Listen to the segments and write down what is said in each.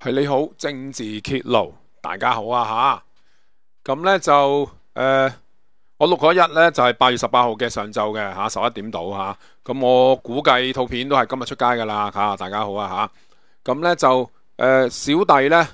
系你好，政治揭露，大家好啊吓，咁咧就诶，我录嗰日咧就系八月十八号嘅上昼嘅吓，十一点到吓，咁我估计套片都系今日出街噶啦吓，大家好啊吓，咁咧就诶，小弟咧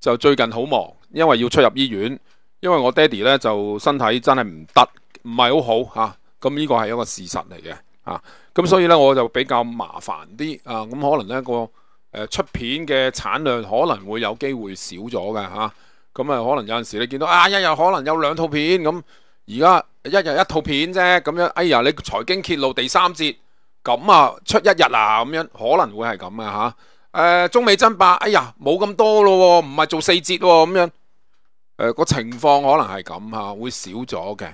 就最近好忙，因为要出入医院，因为我爹哋咧就身体真系唔得，唔系好好吓，咁呢个系一个事实嚟嘅啊，咁所以咧我就比较麻烦啲啊，咁可能咧个。誒出片嘅產量可能會有機會少咗嘅嚇，咁啊可能有陣時你見到啊一日可能有兩套片咁，而家一日一套片啫咁樣。哎呀，你財經揭露第三節咁啊出一日啊咁樣可能會係咁嘅嚇。誒中美爭霸，哎呀冇咁多咯，唔係做四節咁樣。誒個情況可能係咁嚇，會少咗嘅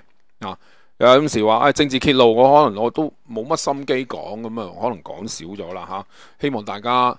啊。有陣時話誒政治揭露，我可能我都冇乜心機講咁啊，可能講少咗啦嚇。希望大家。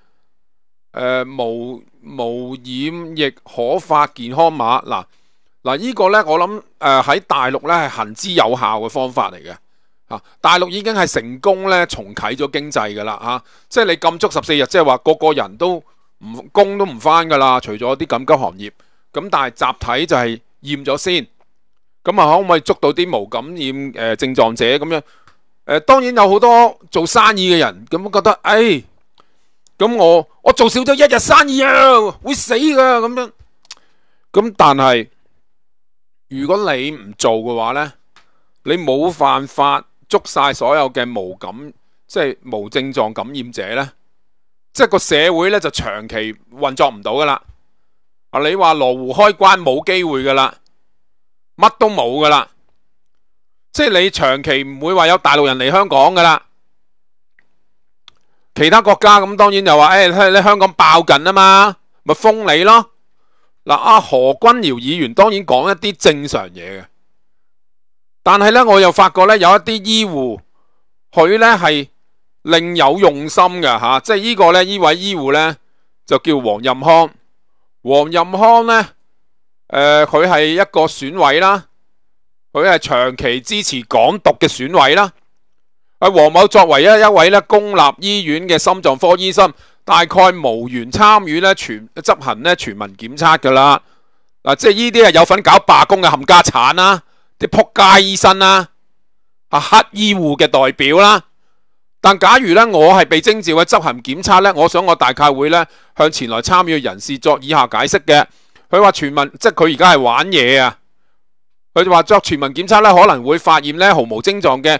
诶，无无染亦可发健康码嗱嗱，呢个咧我谂诶喺大陆咧系行之有效嘅方法嚟嘅吓，大陆已经系成功咧重启咗经济噶啦吓，即系你禁足十四日，即系话个个人都唔工都唔翻噶啦，除咗啲紧急行业，咁但系集体就系验咗先，咁啊可唔可以捉到啲无感染诶症状者咁样？诶，当然有好多做生意嘅人咁觉得，诶。咁我我做少咗一日生意啊，会死噶咁样。咁但系如果你唔做嘅话呢，你冇犯法捉晒所有嘅无感，即系无症状感染者呢，即系个社会呢就长期运作唔到噶啦。啊，你话罗湖开关冇机会噶啦，乜都冇噶啦，即系你长期唔会话有大陆人嚟香港噶啦。其他国家咁，当然又话诶，你香港爆紧啊嘛，咪封你咯。嗱阿何君尧议员当然讲一啲正常嘢嘅，但系咧，我又发觉咧有一啲医护，佢咧系另有用心嘅吓，即系呢个咧呢位医护咧就叫黄任康。黄任康咧诶，佢系一个选委啦，佢系长期支持港独嘅选委啦。阿黄某作为一一位咧公立医院嘅心脏科医生，大概无缘参与咧全执行咧全民检测噶啦。嗱，即系呢啲系有份搞罢工嘅冚家铲啦，啲扑街医生啦，啊黑医护嘅代表啦。但假如咧我系被征召去执行检测咧，我想我大概会咧向前来参与人士作以下解释嘅。佢话全民即系佢而家系玩嘢啊。佢就话作全民检测咧，可能会发现咧毫无症状嘅。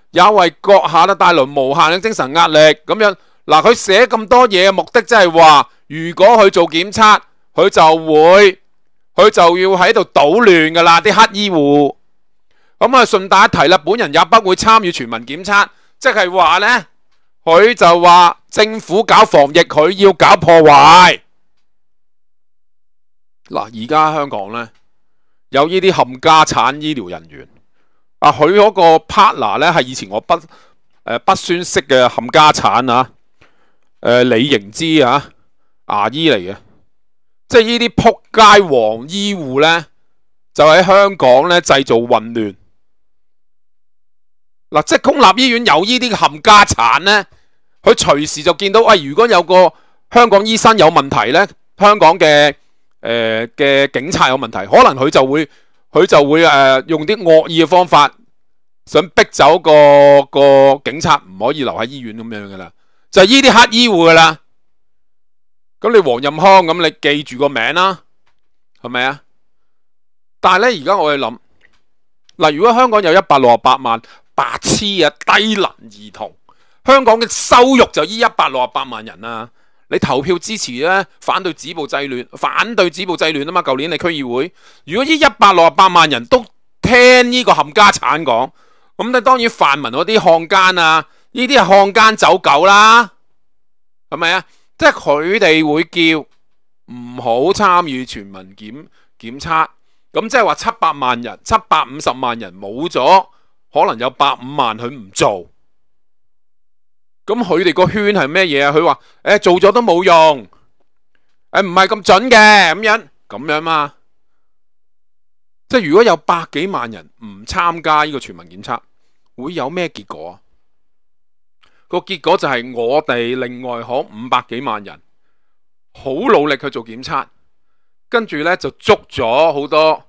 也为阁下咧带来无限嘅精神压力，咁样嗱，佢写咁多嘢嘅目的，即系话如果佢做检测，佢就会，佢就要喺度捣乱噶啦，啲黑医护。咁啊，顺带一提啦，本人也不会参与全民检测，即系话呢，佢就话政府搞防疫，佢要搞破坏。嗱，而家香港呢，有呢啲冚家产医疗人员。啊，佢嗰个 partner 咧系以前我不诶不宣识嘅冚家产啊，诶李盈之啊牙医嚟嘅，即系呢啲扑街黄医护咧就喺香港咧制造混乱。嗱，即系公立医院有呢啲冚家产咧，佢随时就见到，喂，如果有个香港医生有问题咧，香港嘅诶嘅警察有问题，可能佢就会。佢就會誒用啲惡意嘅方法，想逼走個个警察，唔可以留喺醫院咁樣嘅啦，就係呢啲黑医护嘅啦。咁你黃任康咁，你記住個名啦，係咪啊？但係咧，而家我哋諗嗱，如果香港有一百六十八萬白痴啊、低能兒童，香港嘅收入就依一百六十八萬人啦。你投票支持咧，反對止暴制亂，反對止暴制亂啊嘛！舊年你區議會，如果呢一百六十八萬人都聽呢個冚家產講，咁你當然泛民嗰啲漢奸啊，呢啲系漢奸走狗啦，係咪啊？即係佢哋會叫唔好參與全民檢检測，咁即係話七百萬人、七百五十萬人冇咗，可能有百五萬佢唔做。咁佢哋个圈系咩嘢啊？佢话诶做咗都冇用，诶唔系咁准嘅咁样咁样嘛。即系如果有百几万人唔参加呢个全民检测，会有咩结果啊？个结果就系我哋另外可五百几万人好努力去做检测，跟住咧就捉咗好多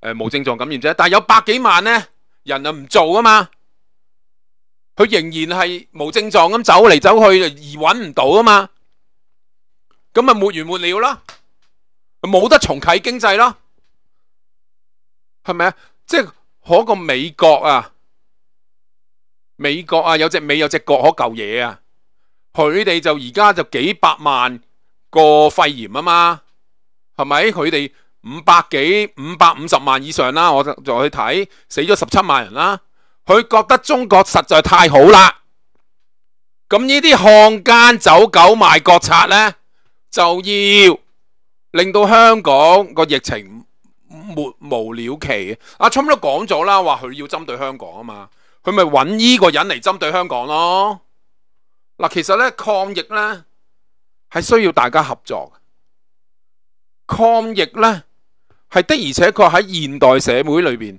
诶无症状感染者，但系有百几万咧人啊唔做啊嘛。佢仍然系无症状咁走嚟走去，就而揾唔到啊嘛，咁咪没完没了啦，冇得重启经济啦，系咪啊？即系嗰个美国啊，美国啊有只美有只国，可旧嘢啊，佢哋就而家就几百万个肺炎啊嘛，系咪？佢哋五百几五百五十万以上啦，我就就去睇死咗十七万人啦。佢覺得中國實在太好啦，咁呢啲漢奸走狗賣國贼呢，就要令到香港個疫情沒無了期。阿春都講咗啦，話佢要針對香港啊嘛，佢咪揾呢個人嚟針對香港咯。嗱，其實呢，抗疫呢係需要大家合作，抗疫呢係的，而且確喺現代社會裏边。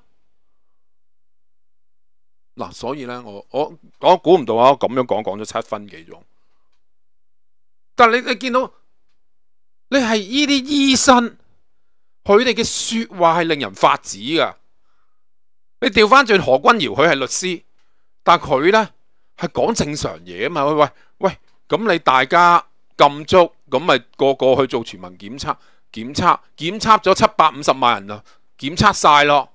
嗱，所以咧，我我我估唔到啊！我咁样讲讲咗七分几钟，但系你你见到你系呢啲医生，佢哋嘅说话系令人发指噶。你调翻转何君尧，佢系律师，但系佢咧系讲正常嘢啊嘛。喂喂喂，咁你大家禁足咁咪个个去做全民检测、检测、检测咗七百五十万人啊，检测晒咯，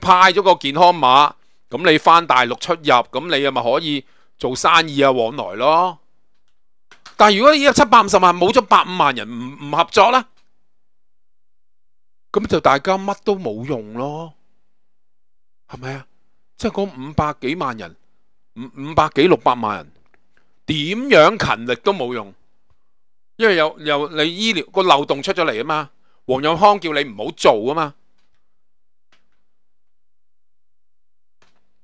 派咗个健康码。咁你翻大陸出入，咁你咪可以做生意啊，往來咯。但系如果家七百五十萬冇咗百五萬人，唔唔合作啦，咁就大家乜都冇用咯，系咪啊？即系嗰五百幾萬人，五五百幾六百萬人，點樣勤力都冇用，因為有有你醫療個漏洞出咗嚟啊嘛，黃友康叫你唔好做啊嘛。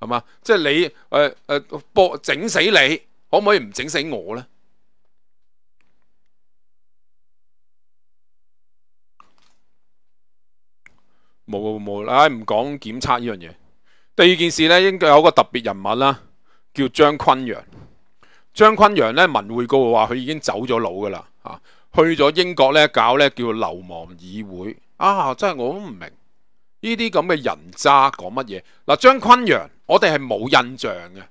系嘛？即系你诶诶，播整死你，可唔可以唔整死我咧？冇冇，唉，唔讲检测呢样嘢。第二件事咧，应该有个特别人物啦，叫张坤阳。张坤阳咧，文汇告话佢已经走咗佬噶啦，啊，去咗英国咧搞咧叫流亡议会。啊，真系我都唔明呢啲咁嘅人渣讲乜嘢嗱？张坤阳。我哋系冇印象嘅，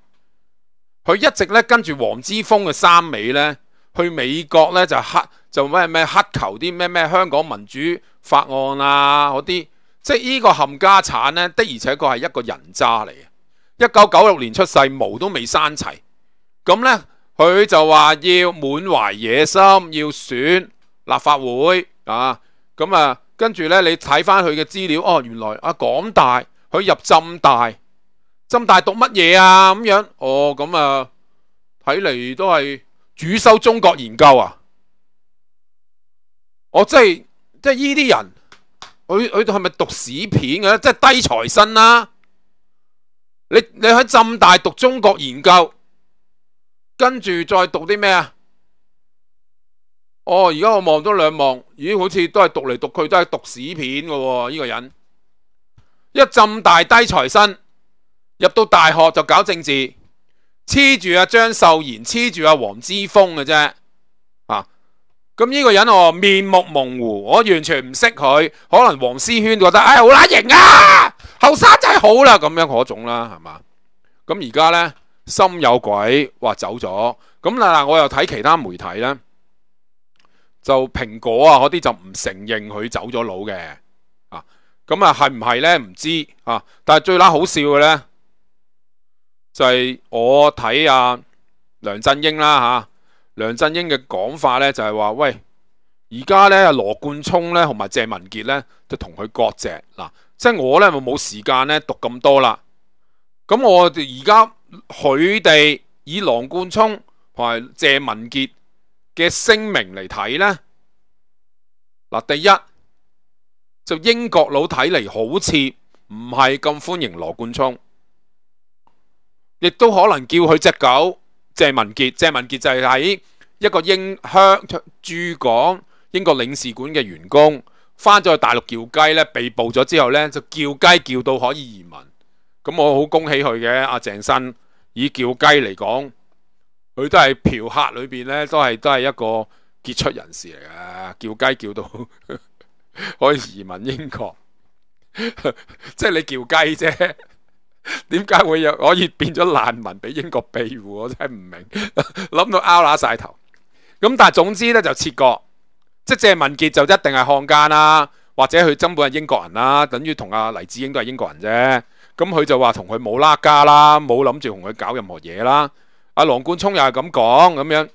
佢一直咧跟住黄之峰嘅三尾咧去美国咧就黑就咩咩黑求啲咩咩香港民主法案啊嗰啲，即系呢个冚家产咧的，而且确系一个人渣嚟嘅。一九九六年出世，毛都未生齐咁咧，佢就话要满怀野心，要选立法会啊咁啊，跟住咧你睇翻佢嘅资料哦，原来啊港大佢入浸大。浸大读乜嘢啊？咁样哦，咁啊，睇嚟都系主修中国研究啊。哦，即系即系呢啲人，佢佢系咪读屎片嘅即系低财生啦。你你喺浸大读中国研究，跟住再读啲咩啊？哦，而家我望咗两望，咦，好似都系读嚟读去都系读屎片嘅。呢个人一浸大低财生。入到大学就搞政治，黐住阿张秀贤，黐住阿黄之峰嘅啫，啊！咁呢个人我面目模糊，我完全唔识佢，可能黄思轩觉得哎，好乸型啊，后生仔好啦，咁样嗰种啦，系嘛？咁而家呢，心有鬼话走咗，咁嗱嗱我又睇其他媒体呢，就苹果啊嗰啲就唔承认佢走咗佬嘅，啊！咁啊系唔系呢？唔知啊，但系最乸好笑嘅呢。就係我睇阿梁振英啦吓，梁振英嘅講法咧就係話：喂，而家咧羅冠聰咧同埋謝文傑咧就同佢割隻嗱，即係我咧冇時間咧讀咁多啦。咁我而家佢哋以羅冠聰同埋謝文傑嘅聲明嚟睇咧嗱，第一就英國佬睇嚟好似唔係咁歡迎羅冠聰。亦都可能叫佢只狗谢文杰，谢文杰就系喺一个英香驻港英国领事馆嘅员工，翻咗去大陆叫鸡咧，被捕咗之后咧就叫鸡叫到可以移民。咁我好恭喜佢嘅阿郑新，以叫鸡嚟讲，佢都系嫖客里边咧都系都系一个杰出人士嚟嘅，叫鸡叫到可以移民英国，即系你叫鸡啫。点解会有可以变咗难民俾英国庇护？我真系唔明，谂 到拗乸晒头。咁但系总之咧就切割，即系郑文杰就一定系汉奸啦，或者佢根本系英国人啦，等于同阿黎智英都系英国人啫。咁佢就话同佢冇拉家啦，冇谂住同佢搞任何嘢啦。阿郎冠聪又系咁讲咁样，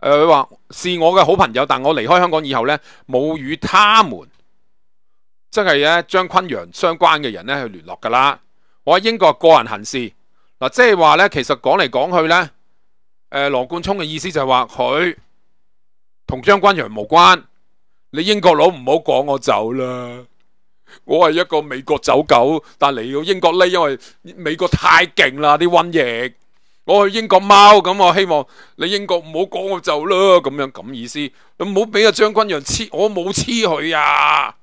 诶佢话是我嘅好朋友，但我离开香港以后呢，冇与他们。即系咧，张君阳相关嘅人咧去联络噶啦。我喺英国个人行事嗱，即系话咧，其实讲嚟讲去咧，诶，罗冠聪嘅意思就系话佢同张君阳无关。你英国佬唔好赶我走啦，我系一个美国走狗，但嚟到英国呢，因为美国太劲啦，啲瘟疫，我去英国猫咁，我希望你英国唔好赶我走啦，咁样咁意思，唔好俾阿张君阳黐，我冇黐佢啊。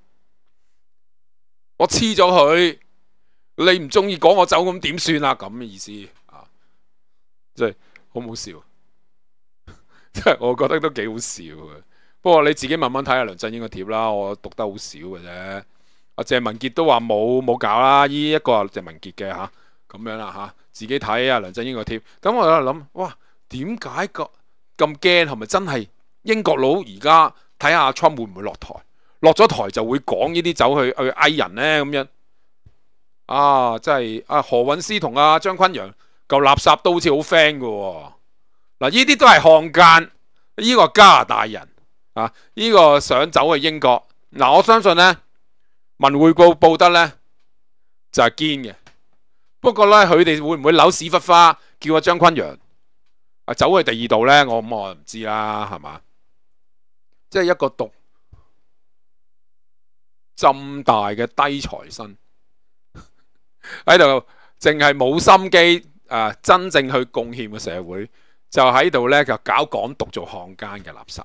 我黐咗佢，你唔中意赶我走咁点算啊？咁嘅意思啊，即系好好笑，即系我觉得都几好笑嘅。不过你自己慢慢睇下梁振英嘅贴啦，我读得好少嘅啫。阿谢文杰都话冇冇搞啦，呢一个阿谢文杰嘅吓咁样啦吓，自己睇啊梁振英个贴。咁我喺度谂，哇，点解个咁惊？系咪真系英国佬而家睇下 Trump 会唔会落台？落咗台就會講呢啲走去去嗌人呢？咁樣，啊真係啊何韻詩同阿張坤陽嚿垃圾都好似好 friend 噶喎，嗱呢啲都係漢奸，呢個加拿大人啊呢個想走去英國嗱我相信呢，文汇報報得呢就係堅嘅，不過呢，佢哋會唔會扭屎忽花叫阿張坤陽啊走去第二度呢？我咁我唔知啦係嘛，即係一個獨。咁大嘅低財身 喺度，淨係冇心機啊！真正去貢獻嘅社會，就喺度咧，就搞港獨做漢奸嘅垃圾。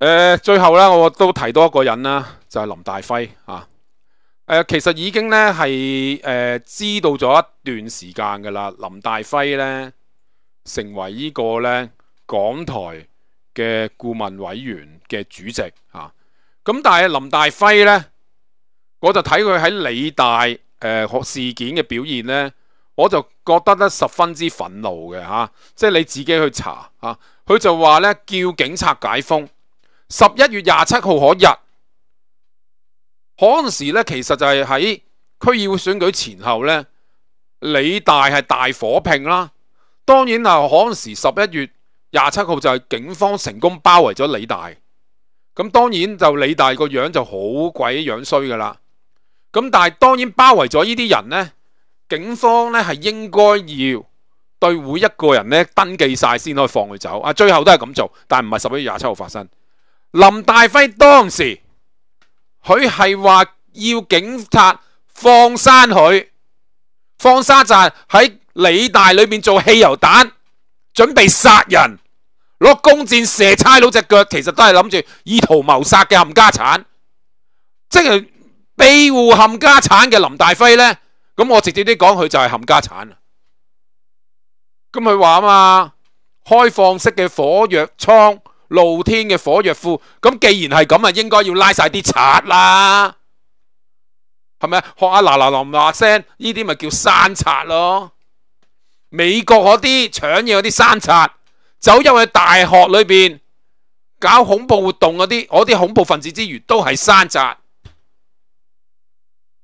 誒，最後咧，我都提多一個人啦，就係林大輝啊。誒，其實已經咧係诶知道咗一段時間噶啦。林大輝咧成為呢個咧港台。嘅顧問委員嘅主席啊，咁但係林大輝呢，我就睇佢喺理大誒学事件嘅表現呢，我就覺得咧十分之憤怒嘅嚇，即係你自己去查啊。佢就話呢，叫警察解封，十一月廿七號嗰日，嗰陣時咧其實就係喺區議會選舉前後呢，理大係大火拼啦，當然啊，嗰陣時十一月。廿七号就系警方成功包围咗李大，咁当然就李大个样就好鬼样衰噶啦。咁但系当然包围咗呢啲人呢，警方呢系应该要对每一个人呢登记晒先可以放佢走。啊，最后都系咁做，但系唔系十一月廿七号发生。林大辉当时佢系话要警察放山佢，放沙站喺李大里面做汽油弹，准备杀人。攞弓箭射差佬只腳，其實都係諗住意圖謀殺嘅冚家鏟，即係庇護冚家鏟嘅林大辉呢。咁我直接啲講，佢就係冚家鏟啊！咁佢話啊嘛，開放式嘅火藥倉、露天嘅火藥庫，咁既然係咁啊，應該要拉晒啲贼啦，係咪学學下嗱嗱嗱嗱聲，呢啲咪叫山贼咯？美國嗰啲搶嘢嗰啲山贼。走入去大學裏边搞恐怖活動嗰啲，嗰啲恐怖分子之餘都係山贼，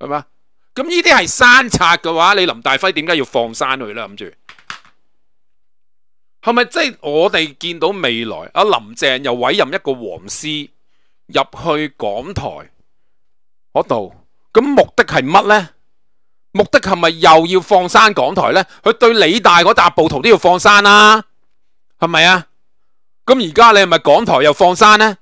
系嘛？咁呢啲係山贼嘅話，你林大輝點解要放山去咧？諗住係咪即係我哋見到未來啊？林鄭又委任一個皇師入去港台嗰度，咁目的係乜呢？目的係咪又要放山港台呢？佢對李大嗰笪暴徒都要放山啦！系咪啊？咁而家你系咪港台又放山呢？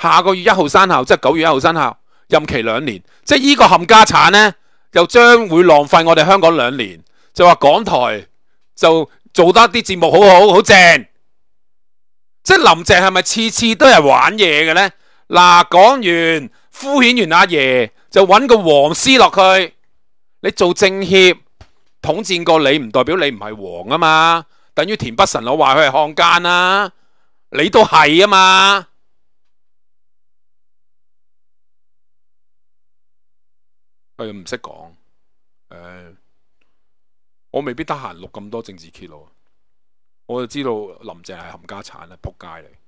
下个月一号生效，即系九月一号生效，任期两年，即系呢个冚家产呢，又将会浪费我哋香港两年。就话港台就做得啲节目好好好正，即系林郑系咪次次都系玩嘢嘅呢？嗱，讲完敷衍完阿爷，就揾个黄丝落去，你做政协。统战过你唔代表你唔系王啊嘛，等于田北辰我话佢系汉奸啦，你都系啊嘛，佢唔识讲，诶，我未必得闲录咁多政治揭露，我就知道林郑系冚家产啦，扑街嚟。